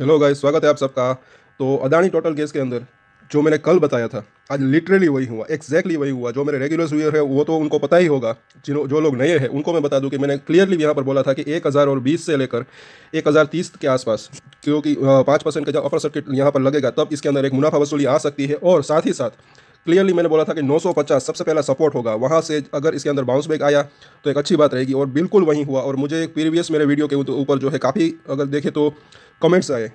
hello guys स्वागत है आप सबका तो अदानी टोटल केस के अंदर जो मैंने कल बताया था आज लिटरली वही हुआ एक्जैक्टली वही हुआ जो मेरे रेगुलर व्यूअर है वो तो उनको पता ही होगा जिन जो लोग नए हैं उनको मैं बता दूं कि मैंने क्लियरली यहाँ पर बोला था कि एक हज़ार और बीस से लेकर एक हज़ार तीस के आसपास क्योंकि पाँच परसेंट का जब अपर सर्किट यहाँ पर लगेगा तब इसके अंदर एक मुनाफा वसूली आ सकती है और साथ ही साथ क्लियरली मैंने बोला था कि 950 सबसे पहला सपोर्ट होगा वहाँ से अगर इसके अंदर बाउंस बैक आया तो एक अच्छी बात रहेगी और बिल्कुल वहीं हुआ और मुझे प्रीवियस मेरे वीडियो के ऊपर जो है काफ़ी अगर देखें तो कमेंट्स आए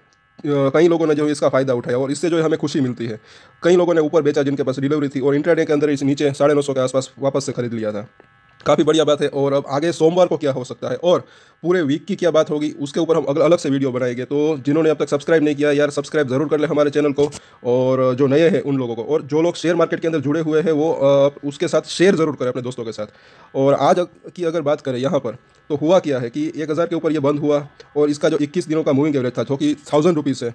कई लोगों ने जो इसका फ़ायदा उठाया और इससे जो है हमें खुशी मिलती है कई लोगों ने ऊपर बेचा जिनके पास डिलीवरी थी और इंटरनेट के अंदर इस नीचे साढ़े नौ सौ के आसपास वापस से खरीद लिया था काफ़ी बढ़िया बात है और अब आगे सोमवार को क्या हो सकता है और पूरे वीक की क्या बात होगी उसके ऊपर हम अगल अलग से वीडियो बनाएंगे तो जिन्होंने अब तक सब्सक्राइब नहीं किया यार सब्सक्राइब ज़रूर कर ले हमारे चैनल को और जो नए हैं उन लोगों को और जो लोग शेयर मार्केट के अंदर जुड़े हुए हैं वो उसके साथ शेयर ज़रूर करें अपने दोस्तों के साथ और आज की अगर बात करें यहाँ पर तो हुआ क्या है कि एक हज़ार के ऊपर ये बंद हुआ और इसका जो इक्कीस दिनों का मूविंग एवरेज था जो कि थाउजेंड रुपीज़ है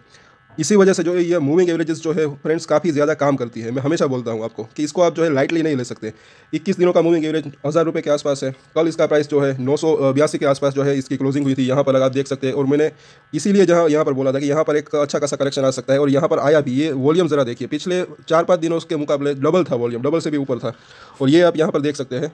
इसी वजह से जो है ये मूविंग एवरेजेस जो है फ्रेंड्स काफ़ी ज़्यादा काम करती है मैं हमेशा बोलता हूँ आपको कि इसको आप जो है लाइटली नहीं ले सकते इक्कीस दिनों का मूविंग एवरेज हज़ार रुपये के आसपास है कल इसका प्राइस जो है नौ सौ बयासी के आसपास जो है इसकी क्लोजिंग हुई थी यहाँ पर आप देख सकते हैं और मैंने इसीलिए जहाँ यहाँ पर बोला था कि यहाँ पर एक अच्छा खासा करेक्शन आ सकता है और यहाँ पर आया भी ये वॉल्यूम ज़रा देखिए पिछले चार पाँच दिनों उसके मुकाबले डबल था वॉल्यूम डबल से भी ऊपर था और ये आप यहाँ पर देख सकते हैं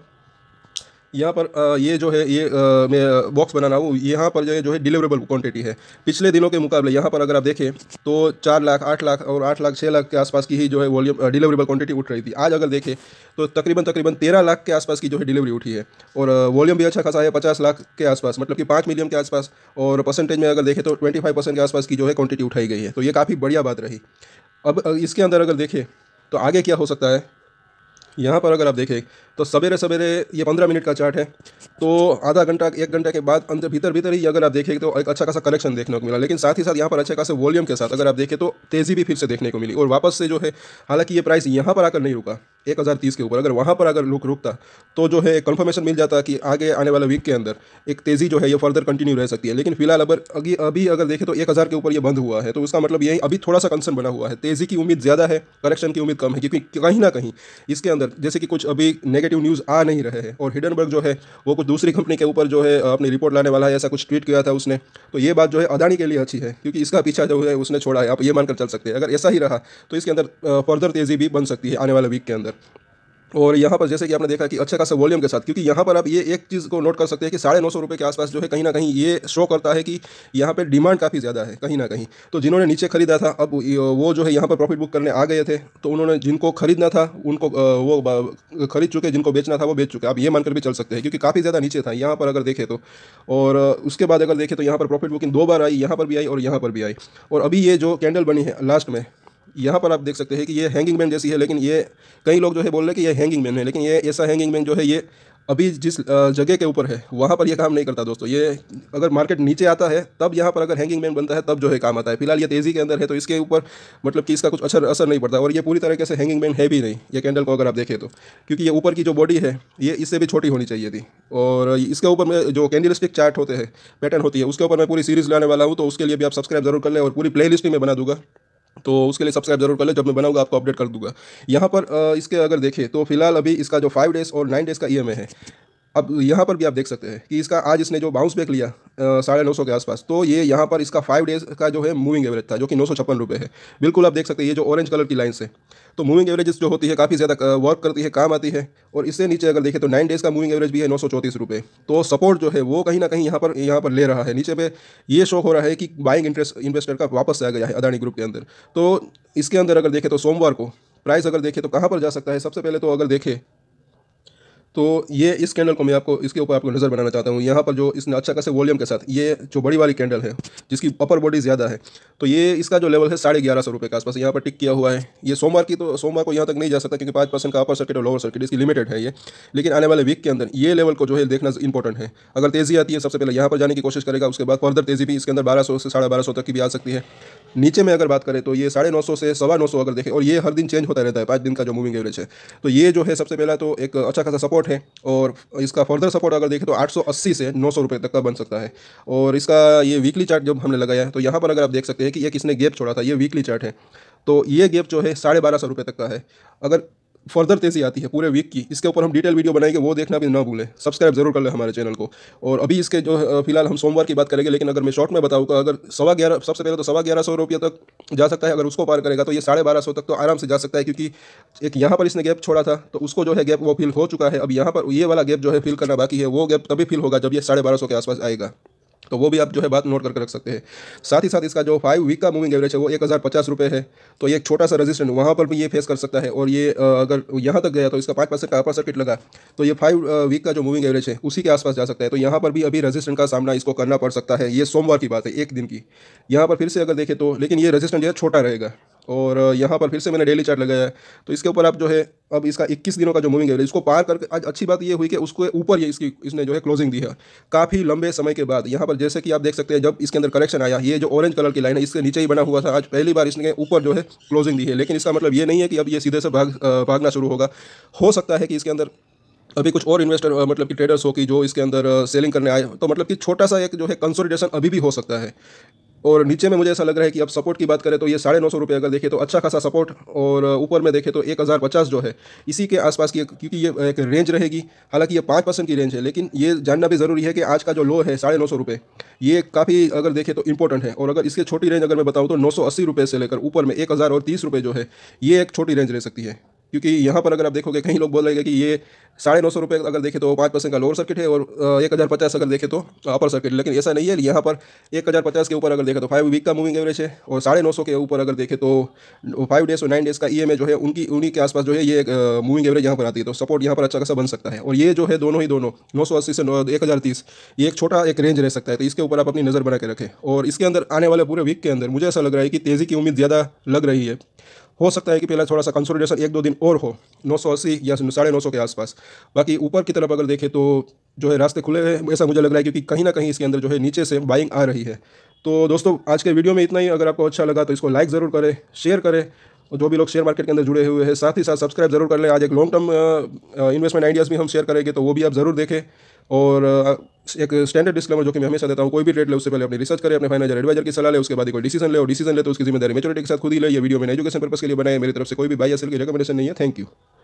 यहाँ पर ये जो है ये मैं बॉक्स बनाना हूँ यहाँ पर जो है जो है डिलीवरेबल क्वांटिटी है पिछले दिनों के मुकाबले यहाँ पर अगर आप देखें तो चार लाख आठ लाख और आठ लाख छः लाख के आसपास की ही जो है वॉल्यूम डिलीवरेबल क्वांटिटी उठ रही थी आज अगर देखें तो तकरीबन तकरीबन तेरह लाख के आसपास की जो है डिलीवरी उठी है और वॉल्यूम भी अच्छा खासा है पचास लाख के आसपास मतलब कि पाँच मिलियन के आसपास और परसेंटेज में अगर देखें तो ट्वेंटी फाइव परसेंट के आसपास की जो है क्वान्टिटी उठाई गई है तो ये काफ़ी बढ़िया बात रही अब इसके अंदर अगर देखें तो आगे क्या हो सकता है यहाँ पर अगर आप देखें तो सवेरे सवेरे ये पंद्रह मिनट का चार्ट है तो आधा घंटा एक घंटा के बाद अंदर भीतर भीतर ही अगर आप देखें तो एक अच्छा खासा कलेक्शन देखने को मिला लेकिन साथ ही साथ यहाँ पर अच्छे खासे वॉल्यूम के साथ अगर आप देखें तो तेज़ी भी फिर से देखने को मिली और वापस से जो है हालांकि ये प्राइस यहाँ पर आकर नहीं रुका एक हज़ार तीस के ऊपर अगर वहाँ पर अगर लुक रुकता तो जो है कन्फर्मेशन मिल जाता कि आगे आने वाला वीक के अंदर एक तेज़ी जो है ये फर्दर कंटिन्यू रह सकती है लेकिन फिलहाल अगर अभी अभी अगर देखें तो एक हज़ार के ऊपर ये बंद हुआ है तो उसका मतलब यही अभी थोड़ा सा कंसर्न बना हुआ है तेज़ी की उम्मीद ज़्यादा है करेक्शन की उम्मीद कम है क्योंकि कहीं ना कहीं इसके अंदर जैसे कि कुछ अभी नेगेटिव न्यूज़ आ नहीं रहे हैं और हिडनबर्ग जो है वो कुछ दूसरी कंपनी के ऊपर जो है अपनी रिपोर्ट लाने वाला है ऐसा कुछ ट्वीट किया था उसने तो ये बात जो है अदानी के लिए अच्छी है क्योंकि इसका पीछा जो है उसने छोड़ा है आप ये मानकर चल सकते हैं अगर ऐसा ही रहा तो इसके अंदर फर्दर तेज़ी भी बन सकती है आने वाले वीक के अंदर और यहाँ पर जैसे कि आपने देखा कि अच्छा खासा वॉल्यूम के साथ क्योंकि यहाँ पर आप ये एक चीज़ को नोट कर सकते हैं कि साढ़े नौ सौ रुपये के आसपास जो है कहीं ना कहीं ये शो करता है कि यहाँ पर डिमांड काफ़ी ज़्यादा है कहीं ना कहीं तो जिन्होंने नीचे खरीदा था अब वो जो है यहाँ पर प्रॉफिट बुक करने आ गए थे तो उन्होंने जिनको खरीदना था उनको वो खरीद चुके जिनको बेचना था वो बेच चुके आप ये मानकर भी चल सकते हैं क्योंकि काफ़ी ज़्यादा नीचे था यहाँ पर अगर देखें तो और उसके बाद अगर देखें तो यहाँ पर प्रॉफिट बुकिंग दो बार आई यहाँ पर भी आई और यहाँ पर भी आई और अभी ये जो कैंडल बनी है लास्ट में यहाँ पर आप देख सकते हैं कि ये हैंगिंग मैन जैसी है लेकिन ये कई लोग जो है बोल रहे हैं कि ये हैंगिंग मैन है लेकिन ये ऐसा हैंगिंग मैन जो है ये अभी जिस जगह के ऊपर है वहाँ पर ये काम नहीं करता दोस्तों ये अगर मार्केट नीचे आता है तब यहाँ पर अगर हैंगिंग मैन बनता है तब जो है काम आता है फिलहाल ये तेज़ी के अंदर है तो इसके ऊपर मतलब कि इसका कुछ असर अच्छा असर नहीं पड़ता और ये पूरी तरीके से हैंगिंग मैन है भी नहीं ये कैंडल को अगर आप देखें तो क्योंकि ये ऊपर की जो बॉडी है ये इससे भी छोटी होनी चाहिए थी और इसके ऊपर में जो कैंडल स्टिक चार्ट होते हैं पैटर्न होती है उसके ऊपर मैं पूरी सीरीज़ लाने वाला हूँ तो उसके लिए भी आप सब्सक्राइब जरूर कर लें और पूरी प्ले लिस्ट भी मैं बना दूँगा तो उसके लिए सब्सक्राइब जरूर कर लो जब मैं बनाऊंगा आपको अपडेट कर दूंगा यहाँ पर इसके अगर देखें तो फिलहाल अभी इसका जो फाइव डेज़ और नाइन डेज़ का ई e है अब यहाँ पर भी आप देख सकते हैं कि इसका आज इसने जो बाउंस बैक लिया साढ़े नौ सौ के आसपास तो ये यहाँ पर इसका फाइव डेज का जो है मूविंग एवरेज था जो कि नौ सौ छप्पन रुपये है बिल्कुल आप देख सकते हैं ये जो ऑरेंज कलर की लाइन्स है तो मूविंग एवरेज जो होती है काफ़ी ज़्यादा वर्क करती है काम आती है और इससे नीचे अगर देखें तो नाइन डेज़ का मूविंग एवरेज भी है नौ सौ रुपये तो सपोर्ट जो है वो कहीं ना कहीं यहाँ पर यहाँ पर ले रहा है नीचे पे ये शो हो रहा है कि बाइंग इंटरेस्ट इन्वेस्टर का वापस आ गया है अदानी ग्रुप के अंदर तो इसके अंदर अगर देखें तो सोमवार को प्राइस अगर देखें तो कहाँ पर जा सकता है सबसे पहले तो अगर देखें तो ये इस कैंडल को मैं आपको इसके ऊपर आपको नज़र बनाना चाहता हूँ यहाँ पर जो इसने अच्छा खासे वॉल्यूम के साथ ये जो बड़ी वाली कैंडल है जिसकी अपर बॉडी ज़्यादा है तो ये इसका जो लेवल है साढ़े ग्यारह सौ रुपये के आसपास यहाँ पर टिक किया हुआ है ये सोमवार की तो सोमवार को यहाँ तक नहीं जा सकता क्योंकि पाँच का अपर सर्किट और लोअर सर्किट इसकी लिमिटेड है ये लेकिन आने वाले वीक के अंदर ये लेवल को जो है देखना इंपॉर्टेंट है अगर तेज़ी आती है सबसे पहले यहाँ पर जाने की कोशिश करेगा उसके बाद फर्दर तेज़ी भी इसके अंदर बारह से साढ़े तक की भी आ सकती है नीचे में अगर बात करें तो ये साढ़े नौ सौ से सवा नौ सौ अगर देखें और ये हर दिन चेंज होता रहता है पाँच दिन का जो मूविंग एवरेज है तो ये जो है सबसे पहला तो एक अच्छा खासा सपोर्ट है और इसका फर्दर सपोर्ट अगर देखें तो आठ सौ अस्सी से नौ सौ रुपये तक का बन सकता है और इसका ये वीकली चार्ट जब हमने लगाया है तो यहाँ पर अगर आप देख सकते हैं कि ये किसने गैप छोड़ा था ये वीकली चार्ट है तो ये गैप जो है साढ़े बारह सौ रुपये तक का है अगर फर्दर तेज़ी आती है पूरे वीक की इसके ऊपर हम डिटेल वीडियो बनाएंगे वो देखना भी ना भूलें सब्सक्राइब जरूर कर लें हमारे चैनल को और अभी इसके जो फिलहाल हम सोमवार की बात करेंगे लेकिन अगर मैं शॉर्ट में बताऊँगा तो अगर सवा ग्यारह सबसे पहले तो सवा ग्यारह सौ रुपये तक जा सकता है अगर उसको पार करेगा तो ये साढ़े बारह सौ तक तो आराम से जा सकता है क्योंकि एक यहाँ पर इसने गैप छोड़ा था तो उसको जो है गैप वो फिल हो चुका है अब यहाँ पर ये वाला गैप जो है फिल करना बाकी है वो गैप तभी फिल होगा जब ये साढ़े बारह सौ के आसपास आएगा तो वो भी आप जो है बात नोट करके रख सकते हैं साथ ही साथ इसका जो फाइव वीक का मूविंग एवरेज है वो एक हज़ार पचास रुपये है तो ये एक छोटा सा रेजिस्टेंट वहाँ पर भी ये फेस कर सकता है और ये अगर यहाँ तक गया तो इसका पाँच परसेंट का अपर सर्किट लगा तो ये फाइव वीक का जो मूविंग एवरेज है उसी के आसपास जा सकता है तो यहाँ पर भी अभी रजिस्टेंट का सामना इसको करना पड़ सकता है ये सोमवार की बात है एक दिन की यहाँ पर फिर से अगर देखें तो लेकिन ये रजिस्टेंट जो है छोटा रहेगा और यहाँ पर फिर से मैंने डेली चार्ट लगाया है तो इसके ऊपर आप जो है अब इसका 21 दिनों का जो मूविंग है इसको पार करके आज अच्छी बात ये हुई कि उसके ऊपर ये इसकी इसने जो है क्लोजिंग दी है काफ़ी लंबे समय के बाद यहाँ पर जैसे कि आप देख सकते हैं जब इसके अंदर कलेक्शन आया ये जो ऑरेंज कलर की लाइन है इसके नीचे ही बना हुआ था आज पहली बार इसने ऊपर जो है क्लोजिंग दी है लेकिन इसका मतलब ये नहीं है कि अब ये सीधे से भाग भागना शुरू होगा हो सकता है कि इसके अंदर अभी कुछ और इन्वेस्टर मतलब कि ट्रेडर्स हो कि जो इसके अंदर सेलिंग करने आए तो मतलब कि छोटा सा एक जो है कंसोलिडेशन अभी भी हो सकता है और नीचे में मुझे ऐसा लग रहा है कि अब सपोर्ट की बात करें तो ये साढ़े नौ सौ रुपये अगर देखें तो अच्छा खासा सपोर्ट और ऊपर में देखें तो एक हज़ार पचास जो है इसी के आसपास की क्योंकि ये एक रेंज रहेगी हालांकि ये पाँच परसेंट की रेंज है लेकिन ये जानना भी ज़रूरी है कि आज का जो लो है साढ़े नौ सौ रुपये ये काफ़ी अगर देखें तो इंपॉर्टेंट है और अगर इसके छोटी रेंज अगर मैं बताऊँ तो नौ सौ अस्सी रुपये से लेकर ऊपर में एक हज़ार और तीस रुपये जो है ये एक छोटी रेंज रह सकती है क्योंकि यहाँ पर अगर आप देखोगे कहीं लोग बोल रहे हैं कि ये साढ़े नौ सौ रुपये अगर देखें तो पाँच परसेंट का लोअर सर्किट है और एक हज़ार पचास अगर देखें तो अपर सर्किट लेकिन ऐसा नहीं है यहाँ पर एक हज़ार पचास के ऊपर अगर देखें तो फाइव वीक का मूविंग एवरेज है और साढ़े नौ सौ के ऊपर अगर देखें तो फाइव डेज और नाइन डेज का ई e एम जो है उनकी उन्हीं के आसपास जो है ये मूविंग एवरेज यहाँ पर आती है तो सपोर्ट यहाँ पर अच्छा खासा बन सकता है और ये जो है दोनों ही दोनों नौ सौ अस्सी से नौ एक हज़ार तीस ये एक छोटा एक रेंज रह सकता है तो इसके ऊपर आप अपनी नज़र बना के रखें और इसके अंदर आने वाले पूरे वीक के अंदर मुझे ऐसा लग रहा है कि तेज़ी की उम्मीद ज़्यादा लग रही है हो सकता है कि पहले थोड़ा सा कंसोलिडेशन एक दो दिन और हो नौ सौ अस्सी या साढ़े नौ सौ के आसपास बाकी ऊपर की तरफ अगर देखें तो जो है रास्ते खुले हैं ऐसा मुझे लग रहा है क्योंकि कहीं ना कहीं इसके अंदर जो है नीचे से बाइंग आ रही है तो दोस्तों आज के वीडियो में इतना ही अगर आपको अच्छा लगा तो इसको लाइक ज़रूर करें शेयर करें और जो भी लोग शेयर मार्केट के अंदर जुड़े हुए हैं साथ ही साथ सब्सक्राइब जरूर कर लें आज एक लॉन्ग टर्म इन्वेस्टमेंट आइडियाज़ भी हम शेयर करेंगे तो वो भी आप ज़रूर देखें और एक स्टैंडर्ड डिस्क्लेमर जो कि मैं हमेशा देता हूँ कोई भी ट्रेड ले उससे पहले अपनी रिसर्च करें अपने फाइनेंशियल एडवाइजर की सलाह ले उसके बाद कोई डिसीजन ले और डिसीजन ले तो उसकी जिम्मेदारी मेचोरिटी के साथ खुद ही ले ये वीडियो मैंने एजुकेशन पर्पस के लिए बनाया मेरी तरफ से कोई भी बाई असल की रिकमेंडेशन नहीं है थैंक यू